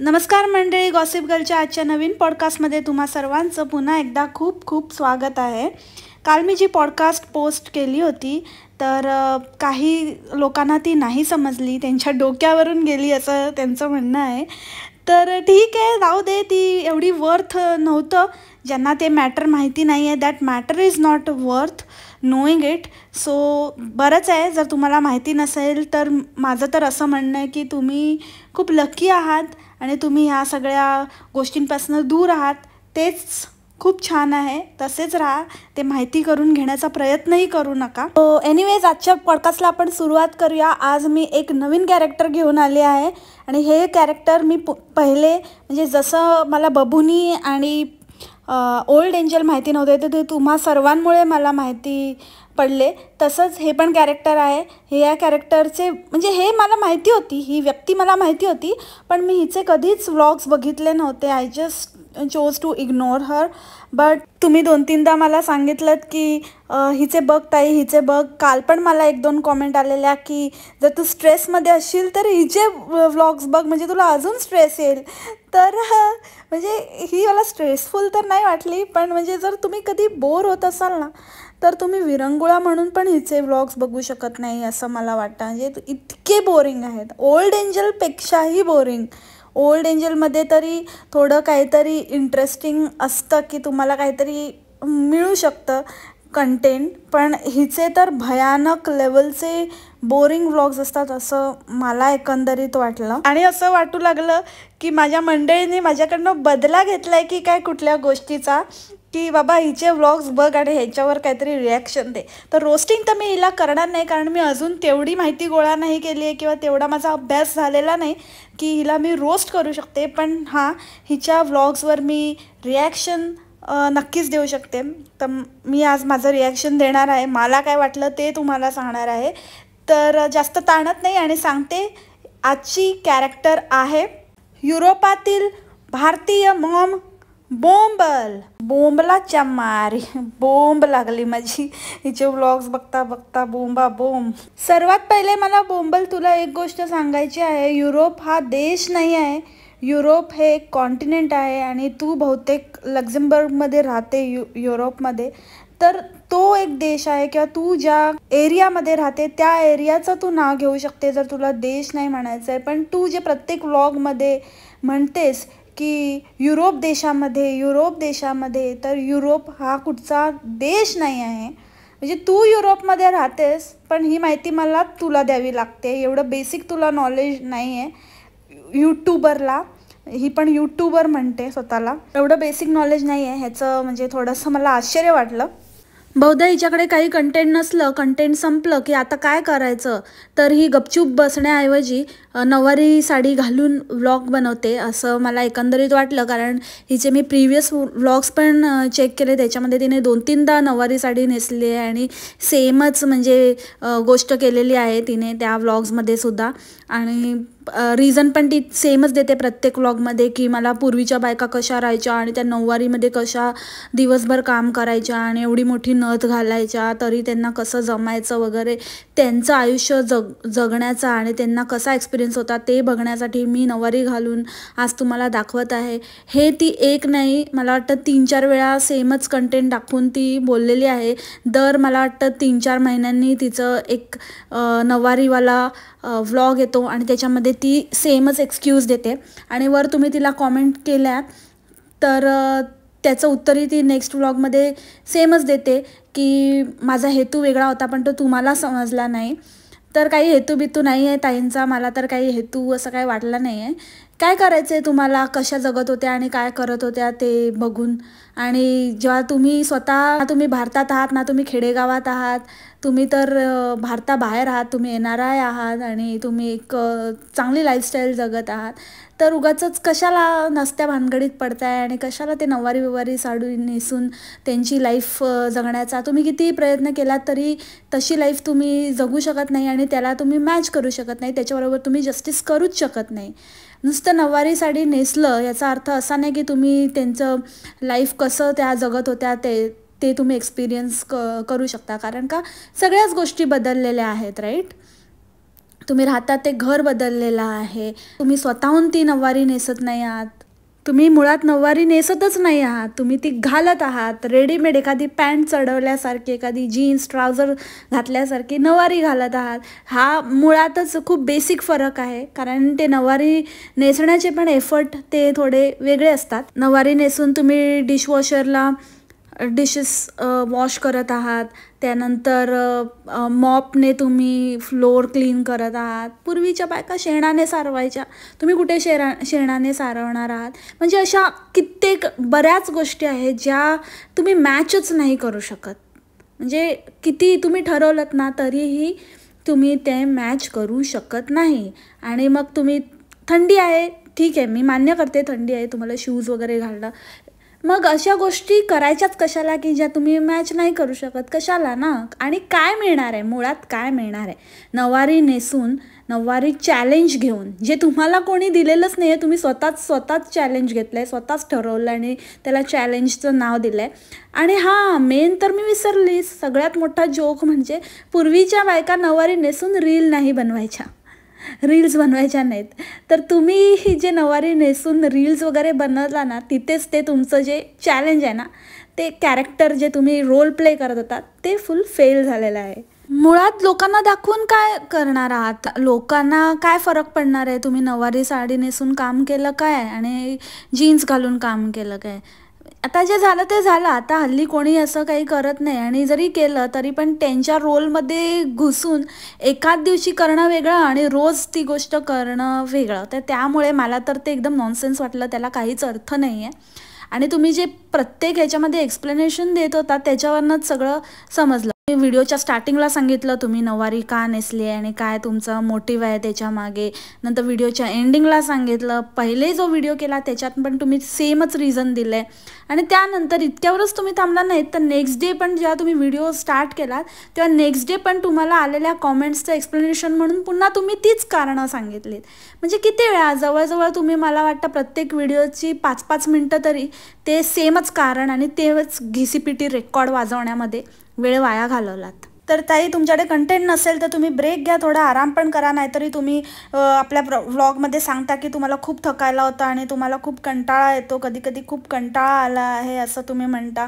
नमस्कार मंडळी गॉसिप गर्लच्या आजच्या नवीन पॉडकास्टमध्ये तुम्हा सर्वांचं पुन्हा एकदा खूप खूप स्वागत आहे काल मी जी पॉडकास्ट पोस्ट केली होती तर काही लोकांना ती नाही समजली त्यांच्या डोक्यावरून गेली असं त्यांचं म्हणणं आहे तर ठीक आहे राहू दे ती एवढी वर्थ नव्हतं ज्यांना ते मॅटर माहिती नाही आहे that matter is not worth knowing it so बरंच आहे जर तुम्हाला माहिती नसेल तर माझं तर असं म्हणणं आहे की तुम्ही खूप लकी आहात आणि तुम्ही ह्या सगळ्या गोष्टींपासून दूर आहात तेच खूप छान आहे तसेच राहा ते माहिती करून घेण्याचा प्रयत्नही करू नका सो हो, एनिवेज आजच्या पॉडकास्टला आपण सुरुवात करूया आज मी एक नवीन कॅरेक्टर घेऊन आले आहे आणि हे कॅरेक्टर मी पहिले म्हणजे जसं मला बबुनी आणि ओल्ड एंजल माहिती नव्हते तर ते तुम्हा सर्वांमुळे मला माहिती पडले तसंच हे पण कॅरेक्टर आहे हे या कॅरेक्टरचे म्हणजे हे मला माहिती होती ही व्यक्ती मला माहिती होती पण मी हिचे कधीच व्लॉग्स बघितले नव्हते I just chose to ignore her but तुम्ही दोन तीनदा मला सांगितलं की हिचे बघ ताई हिचे बघ काल पण मला एक दोन कॉमेंट आलेल्या की जर तू स्ट्रेसमध्ये असशील तर हिचे व्लॉग्स बघ म्हणजे तुला अजून स्ट्रेस येईल तर म्हणजे ही मला स्ट्रेसफुल तर नाही वाटली पण म्हणजे जर तुम्ही कधी बोर होत असाल ना तर तुम्ही विरंगुळा म्हणून पण हिचे व्लॉग्स बघू शकत नाही असं मला वाटतं म्हणजे इतके बोरिंग आहेत ओल्ड एंजलपेक्षाही बोरिंग ओल्ड एंजलमध्ये तरी थोडं काहीतरी इंटरेस्टिंग असतं की तुम्हाला काहीतरी मिळू शकतं कंटेंट पण हिचे तर भयानक लेवलचे बोरिंग व्लॉग्स असतात असं मला एकंदरीत वाटलं आणि असं वाटू लागलं की माझ्या मंडळीने माझ्याकडनं बदला घेतला आहे की काय कुठल्या गोष्टीचा की बाबा हिचे व्लॉग्स बघ आणि ह्याच्यावर काहीतरी रिॲक्शन दे तर रोस्टिंग तर मी हिला करणार नाही कारण मी अजून तेवढी माहिती गोळा नाही केली आहे किंवा तेवढा माझा अभ्यास झालेला नाही की हिला मी रोस्ट करू शकते पण हां हिच्या व्लॉग्सवर मी रिॲक्शन नक्कीच देऊ शकते तर मी आज माझं रिॲक्शन देणार आहे मला काय वाटलं ते तुम्हाला सांगणार आहे तर जास्त ताणत नाही आणि सांगते आजची कॅरेक्टर आहे युरोपातील भारतीय मॉम बोंबल बोंबला चमारी बोंब लागली माझी हिचे व्लॉग्स बघता बघता बोंबा बोंब सर्वात पहिले मला बोंबल तुला एक गोष्ट सांगायची आहे युरोप हा देश नाही आहे युरोप हे एक कॉन्टिनेंट आहे आणि तू बहुतेक लक्झमबर्गमध्ये राहते यु युरोपमध्ये तर तो एक देश आहे किंवा तू ज्या एरियामध्ये राहते त्या एरियाचं तू नाव घेऊ शकते जर तुला देश नाही म्हणायचं आहे पण तू जे प्रत्येक व्लॉगमध्ये म्हणतेस की युरोप देशामध्ये युरोप देशामध्ये तर युरोप हा कुठचा देश नाही आहे म्हणजे तू युरोपमध्ये राहतेस पण ही माहिती मला तुला द्यावी लागते एवढं बेसिक तुला नॉलेज नाही आहे यूट्यूबरला ही पण यूट्यूबर म्हणते स्वतःला एवढं बेसिक नॉलेज नाही आहे ह्याचं म्हणजे थोडंसं मला आश्चर्य वाटलं बहुधा हिच्याकडे काही कंटेंट नसलं कंटेंट संपलं की आता काय करायचं तर ही गपचूप बसण्याऐवजी नवारी साडी घालून व्लॉग बनवते असं मला एकंदरीत वाटलं कारण हिचे मी प्रिव्हियस व्लॉग्स पण चेक केले त्याच्यामध्ये तिने दोन तीनदा नवारी साडी नेसली आहे आणि सेमच म्हणजे गोष्ट केलेली आहे तिने त्या व्लॉग्समध्ये सुद्धा आणि रिझन पण ती सेमच देते प्रत्येक व्लॉगमध्ये की मला पूर्वीच्या बायका कशा राहायच्या आणि त्या नऊवारीमध्ये कशा दिवसभर काम करायच्या आणि एवढी मोठी नथ घालायच्या तरी त्यांना कसं जमायचं वगैरे त्यांचं आयुष्य जग जगण्याचा आणि त्यांना कसा एक्सपिरियन्स होता ते बघण्यासाठी मी नऊवारी घालून आज तुम्हाला दाखवत आहे हे ती एक नाही मला वाटतं तीन चार वेळा सेमच कंटेंट दाखवून ती बोललेली आहे दर मला वाटतं तीन चार महिन्यांनी तिचं एक नऊवारीवाला व्लॉग येतो आणि त्याच्यामध्ये ती सेमच एक्सक्यूज देते आणि वर तुम्ही तिला कॉमेंट केल्या तर त्याचं उत्तरही ती नेक्स्ट व्लॉगमध्ये सेमच देते की माझा हेतू वेगळा होता पण तो तुम्हाला समजला नाही तर काही हेतू बितू नाही आहे ताईंचा मला तर काही हेतू असं काही वाटला नाही आहे काय करायचं आहे तुम्हाला कशा जगत होत्या आणि काय करत होत्या ते बघून आणि जेव्हा तुम्ही स्वतः तुम्ही भारतात आहात ना तुम्ही खेडेगावात आहात तुम्ही तर भारताबाहेर आहात तुम्ही एन आर आय आहात आणि तुम्ही एक चांगली लाईफस्टाईल जगत आहात तर उगाच कशाला नसत्या भानगडीत पडताय आणि कशाला ते नववारी विवारी साडू नेसून त्यांची लाईफ जगण्याचा तुम्ही कितीही प्रयत्न केलात तरी तशी लाईफ तुम्ही जगू शकत नाही आणि त्याला तुम्ही मॅच करू शकत नाही त्याच्याबरोबर तुम्ही जस्टिस करूच शकत नाही नुसतं नवारी साडी नेसलं याचा अर्थ असा नाही की तुम्ही त्यांचं लाईफ कसं त्या जगत होत्या ते ते तुम्ही एक्सपिरियन्स क करू शकता कारण का सगळ्याच गोष्टी बदललेल्या आहेत राईट तुम्ही राहता ते घर बदललेलं आहे तुम्ही स्वतःहून ती नववारी नेसत नाही आहात तुम्ही मुळात नऊवारी नेसतच नाही आहात तुम्ही ती घालत आहात रेडीमेड एखादी पॅन्ट चढवल्यासारखी एखादी जीन्स ट्राउझर घातल्यासारखी नववारी घालत आहात हा मुळातच खूप बेसिक फरक आहे कारण ते नववारी नेसण्याचे पण एफर्ट ते थोडे वेगळे असतात नववारी नेसून तुम्ही डिशवॉशरला डिशेस वॉश करत आहात त्यानंतर मॉपने तुम्ही फ्लोअर क्लीन करत आहात पूर्वीच्या बायका शेणाने सारवायच्या तुम्ही कुठे शेरा शेणाने सारवणार आहात म्हणजे अशा कित्येक बऱ्याच गोष्टी आहेत ज्या तुम्ही मॅचच नाही करू शकत म्हणजे किती तुम्ही ठरवलं ना तरीही तुम्ही ते मॅच करू शकत नाही आणि मग तुम्ही थंडी आहे ठीक आहे मी मान्य करते थंडी आहे तुम्हाला शूज वगैरे घालणं मग अशा गोष्टी करायच्याच कशाला की ज्या तुम्ही मॅच नाही करू शकत कशाला ना आणि काय मिळणार आहे मुळात काय मिळणार आहे नवारी नेसून नववारी चॅलेंज घेऊन जे तुम्हाला कोणी दिलेलंच नाही आहे तुम्ही स्वतःच स्वतःच चॅलेंज घेतलं आहे स्वतःच ठरवलं आणि त्याला चॅलेंजचं नाव दिलं आहे आणि हां मेन तर मी विसरली सगळ्यात मोठा जोक म्हणजे पूर्वीच्या बायका नववारी नेसून रील नाही बनवायच्या रील्स बनवायच्या नाहीत तर तुम्ही जे नवारी नेसून रील्स वगैरे बनवला ना तिथेच ते तुमचं जे चॅलेंज आहे ना ते कॅरेक्टर जे तुम्ही रोल प्ले करत होता ते फुल फेल झालेलं आहे मुळात लोकांना दाखवून काय करणार आहात लोकांना काय फरक पडणार आहे तुम्ही नवारी साडी नेसून काम केलं काय आणि जीन्स घालून काम केलं काय आता जे झालं ते झालं आता हल्ली कोणी असं काही करत नाही आणि जरी केलं तरी पण त्यांच्या रोलमध्ये घुसून एकाच दिवशी करणं वेगळं आणि रोज ती गोष्ट करणं वेगळं तर त्यामुळे मला तर ते एकदम नॉनसेन्स वाटलं त्याला काहीच अर्थ नाही आहे आणि तुम्ही जे प्रत्येक ह्याच्यामध्ये एक्सप्लेनेशन देत होता त्याच्यावरनंच सगळं समजलं मी व्हिडिओच्या स्टार्टिंगला सांगितलं तुम्ही नववारी का नेसली आहे आणि काय तुमचं मोटिव्ह आहे त्याच्यामागे नंतर व्हिडिओच्या एंडिंगला सांगितलं पहिले जो व्हिडिओ केला त्याच्यात पण तुम्ही सेमच रिझन दिलं आहे आणि त्यानंतर इतक्यावरच तुम्ही थांबला नाहीत तर नेक्स्ट डे पण जेव्हा तुम्ही व्हिडिओ स्टार्ट केलात तेव्हा नेक्स्ट डे पण तुम्हाला आलेल्या कॉमेंट्सचं एक्सप्लेनेशन म्हणून पुन्हा तुम्ही तीच कारणं सांगितलीत म्हणजे किती वेळा जवळजवळ तुम्ही मला वाटतं प्रत्येक व्हिडिओची पाच पाच मिनटं तरी ते सेमच कारण आणि तेच घिसीपिटी रेकॉर्ड वाजवण्यामध्ये वेळ वाया घालवलात तर ताई तुमच्याकडे कंटेंट नसेल तर तुम्ही ब्रेक घ्या थोडा आराम पण करा नाहीतरी तुम्ही आपल्या व्लॉगमध्ये सांगता की तुम्हाला खूप थकायला होता आणि तुम्हाला खूप कंटाळा येतो कधी कधी खूप कंटाळा आला आहे असं तुम्ही म्हणता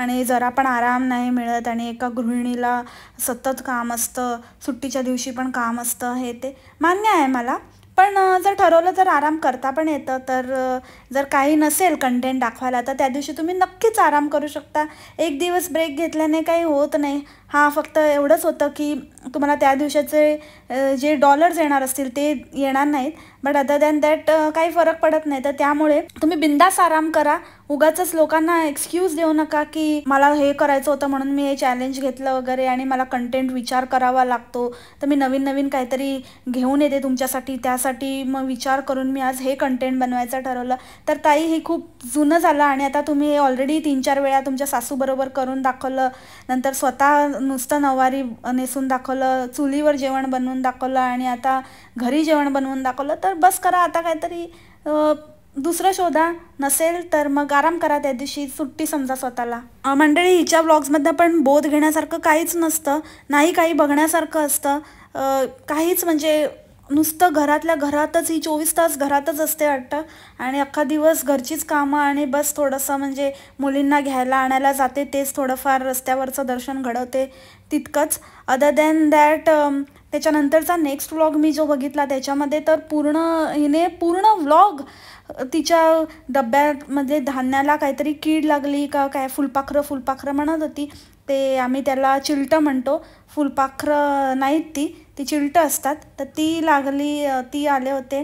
आणि जरा पण आराम नाही मिळत आणि एका गृहिणीला सतत काम असतं सुट्टीच्या दिवशी पण काम असतं हे ते मान्य आहे मला पण जर ठरवलं जर आराम करता पण येतं तर जर काही नसेल कंटेंट दाखवायला तर त्या दिवशी तुम्ही नक्कीच आराम करू शकता एक दिवस ब्रेक घेतल्याने काही होत नाही हा फक्त एवढंच होतं की तुम्हाला त्या दिवसाचे जे डॉलर्स येणार असतील ते येणार नाहीत बट अदर दॅन दॅट काही फरक पडत नाही तर त्यामुळे तुम्ही बिंदास आराम करा उगाच लोकांना एक्सक्यूज देऊ नका की मला हे करायचं होतं म्हणून मी हे चॅलेंज घेतलं वगैरे आणि मला कंटेंट विचार करावा लागतो तर मी नवीन नवीन काहीतरी घेऊन येते तुमच्यासाठी त्यासाठी मग विचार करून मी आज हे कंटेंट बनवायचं ठरवलं तर ताई हे खूप जुनं झालं आणि आता तुम्ही ऑलरेडी तीन चार वेळा तुमच्या सासूबरोबर करून दाखवलं नंतर स्वतः नुसतं नवारी नेसून दाखवलं चुलीवर जेवण बनवून दाखवलं आणि आता घरी जेवण बनवून दाखवलं तर बस करा आता काहीतरी दुसरं शोधा नसेल तर मग आराम करा त्या दिवशी सुट्टी समजा स्वतःला मंडळी हिच्या ब्लॉग्समध्ये पण बोध घेण्यासारखं काहीच नसतं नाही काही बघण्यासारखं असतं काहीच म्हणजे नुसतं घरातल्या घरातच ही चोवीस तास घरातच असते वाटतं आणि अख्खा दिवस घरचीच कामं आणि बस थोडंसं म्हणजे मुलींना घ्यायला आणायला जाते तेच थोडंफार रस्त्यावरचं दर्शन घडवते तितकंच अदर दॅन दॅट त्याच्यानंतरचा नेक्स्ट व्लॉग मी जो बघितला त्याच्यामध्ये तर पूर्ण हिने पूर्ण व्लॉग तिच्या डब्यामध्ये म्हणजे धान्याला काहीतरी कीड लागली का काय फुलपाखरं फुलपाखरं म्हणत होती ते आम्ही त्याला चिलटं म्हणतो फुलपाखरं नाहीत ती ती चिलटं असतात तर ती लागली ती आले होते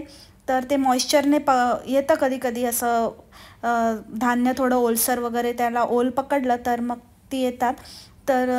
तर ते मॉइश्चरने प येतं कधी कधी असं धान्य थोडं ओलसर वगैरे त्याला ओल पकडलं तर मग ती येतात तर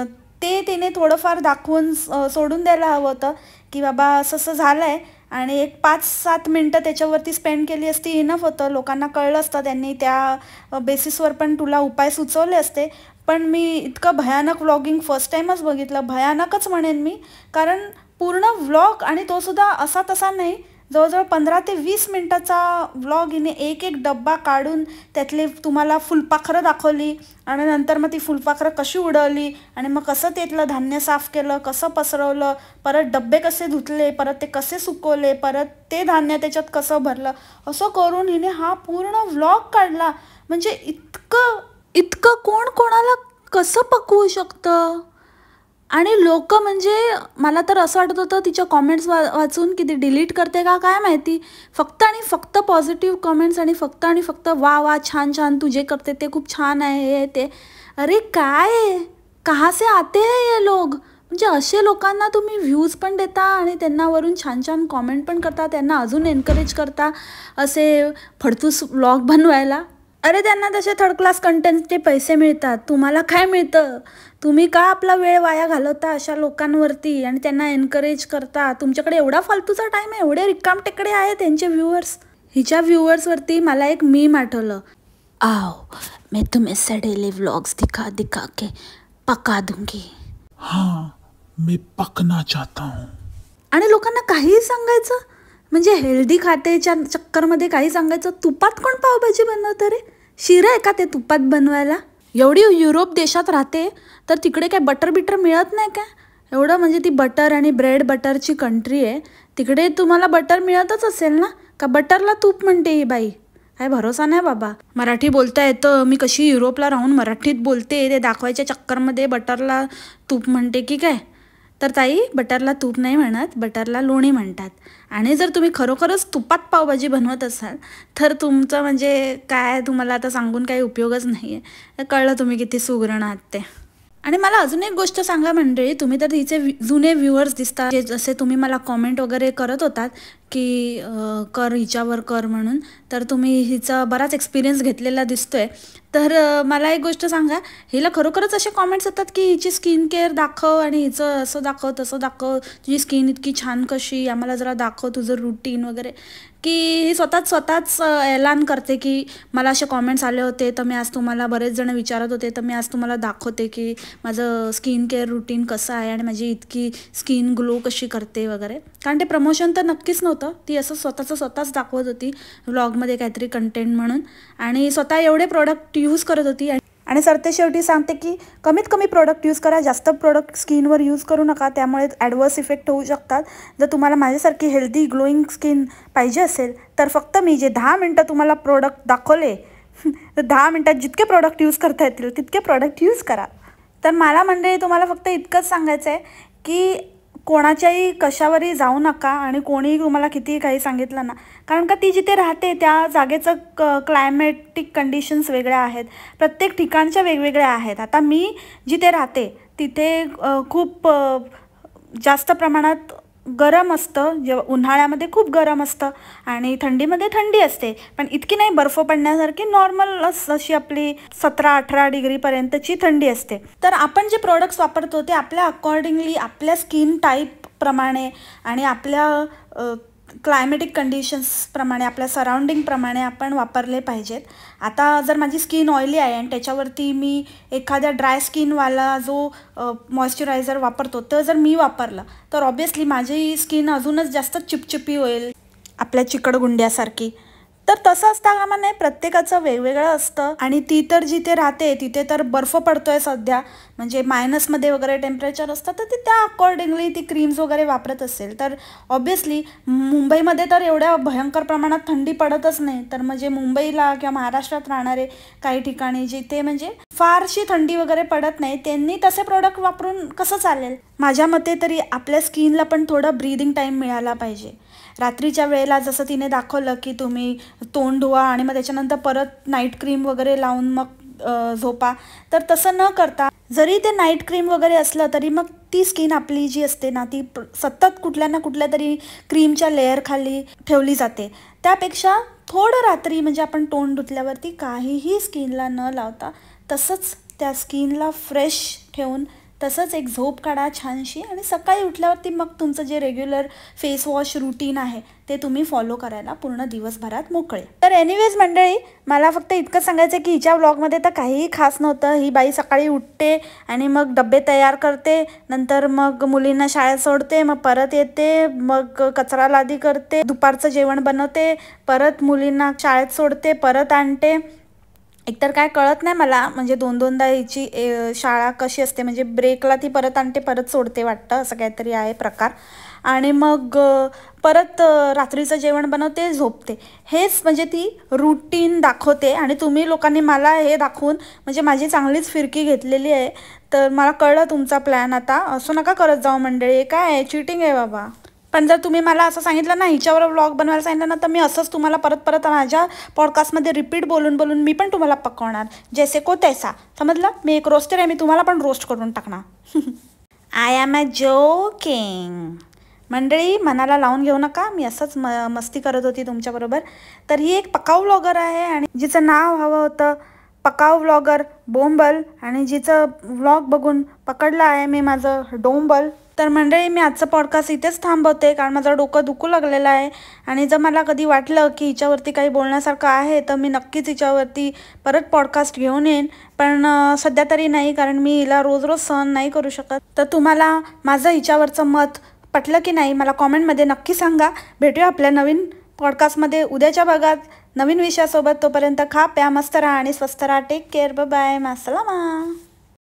ते तिने थोडंफार दाखवून सोडून द्यायला हवं होतं की बाबा असं असं झालं आहे आणि एक पाच सात मिनटं त्याच्यावरती स्पेंड केली असती इनफ होतं लोकांना कळलं असतं त्यांनी त्या बेसिसवर पण तुला उपाय सुचवले असते पण मी इतकं भयानक व्लॉगिंग फर्स्ट टाईमच बघितलं भयानकच म्हणेन मी कारण पूर्ण व्लॉग आणि तो सुद्धा असा तसा नाही जवळजवळ पंधरा ते वीस मिनटाचा व्लॉग हिने एक एक डब्बा काढून त्यातले तुम्हाला फुलपाखरं दाखवली आणि नंतर मग ती फुलपाखरं कशी उडवली आणि मग कसं त्यातलं धान्य साफ केलं कसं पसरवलं परत डब्बे कसे धुतले परत ते कसे सुकवले परत ते धान्य त्याच्यात कसं भरलं असं करून हिने हा पूर्ण व्लॉग काढला म्हणजे इतकं इतकं कोण कोणाला कसं पकवू शकतं आणि लोक म्हणजे मला तर असं वाटत होतं तिच्या कॉमेंट्स वा वाचून की ती डिलीट करते का काय माहिती फक्त आणि फक्त पॉझिटिव्ह कॉमेंट्स आणि फक्त आणि फक्त वा वा छान छान तू जे करते ते खूप छान आहे हे ते अरे काय आहे से आते है हे लोक म्हणजे असे लोकांना तुम्ही व्ह्यूज पण देता आणि त्यांना वरून छान छान कॉमेंट पण करता त्यांना अजून एनकरेज करता असे फडतूस ब्लॉग बनवायला अरे त्यांना तसे थर्ड क्लास कंटेंटचे पैसे मिळतात तुम्हाला काय मिळतं तुम्ही का आपला वेळ वाया घालवता अशा लोकांवरती आणि त्यांना एनकरेज करता तुमच्याकडे एवढा फालतूचा टाईम आहे एवढे रिकाम टेकडे आहे त्यांचे व्ह्युअर्स हिच्या व्ह्युअर्सवरती मला एक मीम आठवलं आओ मी तुम्ही से डेली व्लॉग्स दिखा दिखा के पका दूंगी हां मी पकना चाहता हूँ आणि लोकांना काहीही सांगायचं म्हणजे हेल्दी खातेच्या चक्करमध्ये काही सांगायचं तुपात कोण पावभाजी बनवतं रे शिरं आहे का ते तुपात बनवायला एवढी युरोप देशात राहते तर तिकडे काय बटर बिटर मिळत नाही का एवढं म्हणजे ती बटर आणि ब्रेड बटरची कंट्री आहे तिकडे तुम्हाला बटर मिळतच असेल ना का बटरला तूप म्हणते ही बाई काय भरोसा नाही बाबा मराठी बोलता येतं मी कशी युरोपला राहून मराठीत बोलते ते दाखवायच्या चक्करमध्ये बटरला तूप म्हणते की काय तर ताई बटरला तूप नाही म्हणत बटरला लोणी म्हणतात आणि जर तुम्ही खरोखरच तुपात पावभाजी बनवत असाल तर तुमचं म्हणजे काय तुम्हाला आता सांगून काही उपयोगच नाही आहे कळलं तुम्ही किती सुगरण आहात ते आणि मला अजून एक गोष्ट सांगा मंडळी तुम्ही तर हिचे जुने व्ह्युअर्स दिसतात जे जसे तुम्ही मला कॉमेंट वगैरे करत होतात की कर हिच्यावर कर म्हणून तर तुम्ही हिचा बराच एक्सपिरियन्स घेतलेला दिसतोय तर मला एक गोष्ट सांगा हिला खरोखरच असे कॉमेंट्स येतात की हिची स्किन केअर दाखव आणि हिचं असं दाखव तसं दाखव तुझी स्किन इतकी छान कशी आम्हाला जरा दाखव तुझं रुटीन वगैरे की स्वतःच स्वतःच ऐलान करते की मला असे कॉमेंट्स आले होते तर मी आज तुम्हाला बरेच जण विचारत होते तर मी आज तुम्हाला दाखवते की माझं स्किन केअर रुटीन कसं आहे आणि माझी इतकी स्किन ग्लो कशी करते वगैरे कारण ते प्रमोशन तर नक्कीच नव्हतं ती असं स्वतःचं स्वतःच दाखवत होती व्लॉगमध्ये काहीतरी कंटेंट म्हणून आणि स्वतः एवढे प्रोडक्ट यूज करत होती आणि ते शेवटी सांगते की कमीत कमी प्रोडक्ट यूज करा जास्त प्रोडक्ट स्किनवर यूज करू नका त्यामुळे ॲडवर्स इफेक्ट होऊ शकतात जर तुम्हाला माझ्यासारखी हेल्दी ग्लोईंग स्किन पाहिजे असेल तर फक्त मी जे दहा मिनटं तुम्हाला प्रोडक्ट दाखवले तर दहा मिनटात जितके प्रोडक्ट यूज करता येतील तितके प्रोडक्ट यूज करा तर मला म्हणजे तुम्हाला फक्त इतकंच सांगायचं आहे की कोणाच्याही कशावरही जाऊ नका आणि कोणीही तुम्हाला कितीही काही सांगितलं ना कारण का ती जिथे राहते त्या जागेचं क क्लायमॅटिक कंडिशन्स वेगळ्या आहेत प्रत्येक ठिकाणच्या वेगवेगळ्या आहेत आता मी जिथे राहते तिथे खूप जास्त प्रमाणात गरम असतं जेव्हा उन्हाळ्यामध्ये खूप गरम असतं आणि थंडीमध्ये थंडी असते पण इतकी नाही बर्फ पडण्यासारखी नॉर्मल अशी आपली सतरा अठरा डिग्रीपर्यंतची थंडी असते तर आपण जे प्रोडक्ट्स वापरतो ते आपल्या अकॉर्डिंगली आपल्या स्किन टाईप प्रमाणे आणि आपल्या क्लायमॅटिक कंडिशन्सप्रमाणे आपल्या सराउंडिंगप्रमाणे आपण वापरले पाहिजेत आता जर माझी स्किन ऑइली आहे आणि त्याच्यावरती मी एखाद्या ड्राय स्किनवाला जो मॉइश्चरायझर वापरतो तर जर मी वापरलं तर ऑब्वियसली माझी स्किन अजूनच जास्त चिपचिपी होईल आपल्या चिकडगुंड्यासारखी तर तसं असता कामा नाही प्रत्येकाचं वेगवेगळं असतं आणि ती तर जिथे राहते तिथे तर बर्फ पडतोय सध्या म्हणजे मायनसमध्ये वगैरे टेम्परेचर असतं तर ती त्या अकॉर्डिंगली ती क्रीम्स वगैरे वापरत असेल तर ऑब्व्हियसली मुंबईमध्ये तर एवढ्या भयंकर प्रमाणात थंडी पडतच नाही तर म्हणजे मुंबईला किंवा महाराष्ट्रात राहणारे काही ठिकाणी जिथे म्हणजे फारशी थंडी वगैरे पडत नाही त्यांनी तसे प्रोडक्ट वापरून कसं चालेल माझ्या मते तरी आपल्या स्किनला पण थोडं ब्रीदिंग टाईम मिळाला पाहिजे रात्रीच्या वेळेला जसं तिने दाखवलं की तुम्ही तोंड धुवा आणि मग त्याच्यानंतर परत नाईट क्रीम वगैरे लावून मग झोपा तर तसं न करता जरी ते नाईट क्रीम वगैरे असलं तरी मग ती स्किन आपली जी असते ना ती सतत कुठल्या ना कुठल्या तरी क्रीमच्या लेअरखाली ठेवली जाते त्यापेक्षा थोडं रात्री म्हणजे आपण तोंड धुतल्यावरती काहीही स्किनला न लावता तसंच त्या स्किनला फ्रेश ठेवून तसंच एक झोप काढा छानशी आणि सकाळी उठल्यावरती मग तुमचं जे रेग्युलर फेस वॉश रुटीन आहे ते तुम्ही फॉलो करायला पूर्ण दिवसभरात मोकळे तर एनिवेज मंडळी मला फक्त इतकं सांगायचं आहे की हिच्या ब्लॉगमध्ये तर काहीही खास नव्हतं ही बाई सकाळी उठते आणि मग डबे तयार करते नंतर मग मुलींना शाळेत सोडते मग परत येते मग कचरा लादी करते दुपारचं जेवण बनवते परत मुलींना शाळेत सोडते परत आणते एकतर काय कळत नाही मला म्हणजे दोन दोनदा हिची शाळा कशी असते म्हणजे ब्रेकला ती परत आणते परत सोडते वाटतं असं काहीतरी आहे प्रकार आणि मग परत रात्रीचं जेवण बनवते झोपते हेच म्हणजे ती रुटीन दाखवते आणि तुम्ही लोकांनी मला हे दाखवून म्हणजे माझी चांगलीच फिरकी घेतलेली आहे तर मला कळलं तुमचा प्लॅन आता असं नका करत जाऊ मंडळी काय आहे चिटिंग आहे बाबा पण जर तुम्ही मला असं सांगितलं ना हिच्यावर व्लॉग बनवायला सांगितलं ना तर मी असंच तुम्हाला परत परत माझ्या पॉडकास्टमध्ये रिपीट बोलून बोलून मी पण तुम्हाला पकवणार जैसे को तैसा समजलं मी एक रोस्टर आहे मी तुम्हाला पण रोस्ट करून टाकणार आय ॲम अ जो किंग मंडळी मनाला लावून घेऊ नका मी असंच म मस्ती करत होती तुमच्याबरोबर तर ही एक पकाऊ व्लॉगर आहे आणि जिचं नाव हवं होतं पकाव व्लॉगर बोंबल आणि जिचं व्लॉग बघून पकडलं आहे मी माझं डोंबल तर मंडळी मी आजचं पॉडकास्ट इथेच थांबवते कारण माझं डोकं दुखू लागलेलं आहे आणि जर मला कधी वाटलं की हिच्यावरती काही बोलण्यासारखं आहे तर मी नक्कीच हिच्यावरती परत पॉडकास्ट घेऊन येईन पण सध्या तरी नाही कारण मी हिला रोज रोज सहन नाही करू शकत तर तुम्हाला माझं हिच्यावरचं मत पटलं की नाही मला कॉमेंटमध्ये नक्की सांगा भेटूया आपल्या नवीन पॉडकास्टमध्ये उद्याच्या भागात नवीन विषयासोबत तोपर्यंत खा प्या मस्त राहा आणि स्वस्त राहा टेक केअर बाय मा